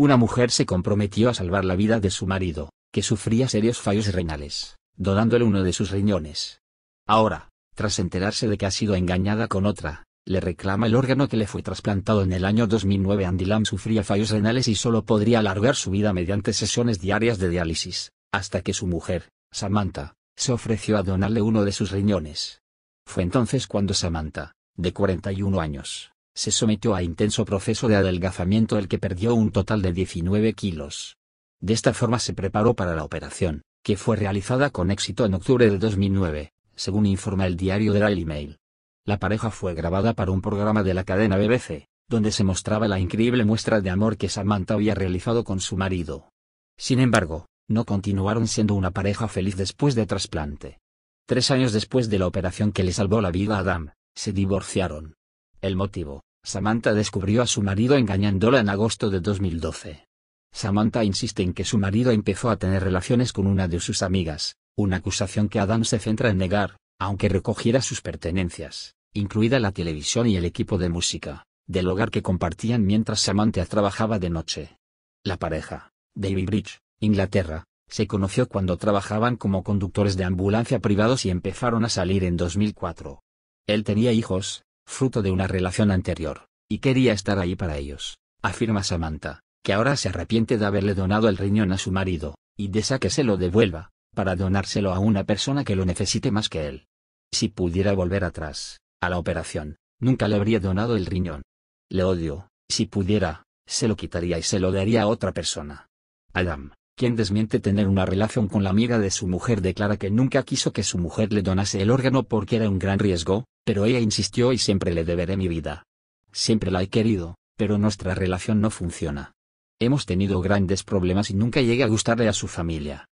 Una mujer se comprometió a salvar la vida de su marido, que sufría serios fallos renales, donándole uno de sus riñones. Ahora, tras enterarse de que ha sido engañada con otra, le reclama el órgano que le fue trasplantado en el año 2009. Andilam sufría fallos renales y solo podría alargar su vida mediante sesiones diarias de diálisis, hasta que su mujer, Samantha, se ofreció a donarle uno de sus riñones. Fue entonces cuando Samantha, de 41 años, se sometió a intenso proceso de adelgazamiento el que perdió un total de 19 kilos. De esta forma se preparó para la operación, que fue realizada con éxito en octubre de 2009, según informa el diario Daily Mail. La pareja fue grabada para un programa de la cadena BBC, donde se mostraba la increíble muestra de amor que Samantha había realizado con su marido. Sin embargo, no continuaron siendo una pareja feliz después de trasplante. Tres años después de la operación que le salvó la vida a Adam, se divorciaron. El motivo, Samantha descubrió a su marido engañándola en agosto de 2012. Samantha insiste en que su marido empezó a tener relaciones con una de sus amigas, una acusación que Adam se centra en negar, aunque recogiera sus pertenencias, incluida la televisión y el equipo de música, del hogar que compartían mientras Samantha trabajaba de noche. La pareja, David Bridge, Inglaterra, se conoció cuando trabajaban como conductores de ambulancia privados y empezaron a salir en 2004. Él tenía hijos, fruto de una relación anterior, y quería estar ahí para ellos, afirma Samantha, que ahora se arrepiente de haberle donado el riñón a su marido, y desea que se lo devuelva, para donárselo a una persona que lo necesite más que él. Si pudiera volver atrás, a la operación, nunca le habría donado el riñón. Le odio, si pudiera, se lo quitaría y se lo daría a otra persona. Adam, quien desmiente tener una relación con la amiga de su mujer, declara que nunca quiso que su mujer le donase el órgano porque era un gran riesgo, pero ella insistió y siempre le deberé mi vida. Siempre la he querido, pero nuestra relación no funciona. Hemos tenido grandes problemas y nunca llegué a gustarle a su familia.